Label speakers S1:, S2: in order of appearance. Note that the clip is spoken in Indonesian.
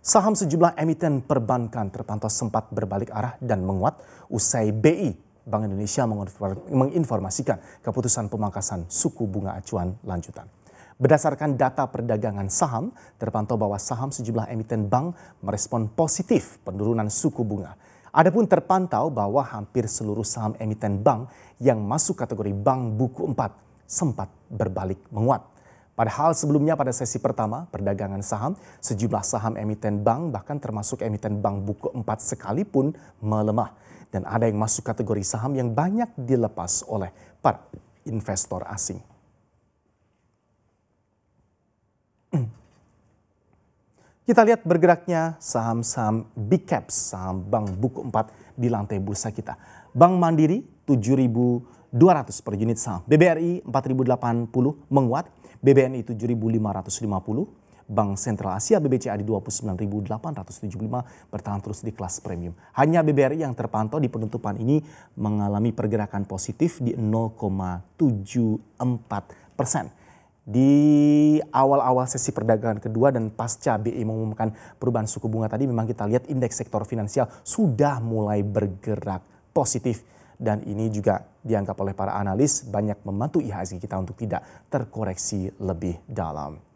S1: Saham sejumlah emiten perbankan terpantau sempat berbalik arah dan menguat usai BI Bank Indonesia menginformasikan keputusan pemangkasan suku bunga acuan lanjutan. Berdasarkan data perdagangan saham, terpantau bahwa saham sejumlah emiten bank merespon positif penurunan suku bunga. Adapun terpantau bahwa hampir seluruh saham emiten bank yang masuk kategori bank buku 4 sempat berbalik menguat. Padahal sebelumnya pada sesi pertama perdagangan saham, sejumlah saham emiten bank bahkan termasuk emiten bank buku 4 sekalipun melemah. Dan ada yang masuk kategori saham yang banyak dilepas oleh para investor asing. Kita lihat bergeraknya saham-saham big caps, saham bank buku 4 di lantai bursa kita. Bank Mandiri 7000 200 per unit saham. BBRI 4080 menguat, BBNI 7550, Bank Sentral Asia BBCA di 29.875 bertahan terus di kelas premium. Hanya BBRI yang terpantau di penutupan ini mengalami pergerakan positif di 0,74 persen di awal-awal sesi perdagangan kedua dan pasca BI mengumumkan perubahan suku bunga tadi memang kita lihat indeks sektor finansial sudah mulai bergerak positif dan ini juga dianggap oleh para analis banyak membantu IHSG kita untuk tidak terkoreksi lebih dalam.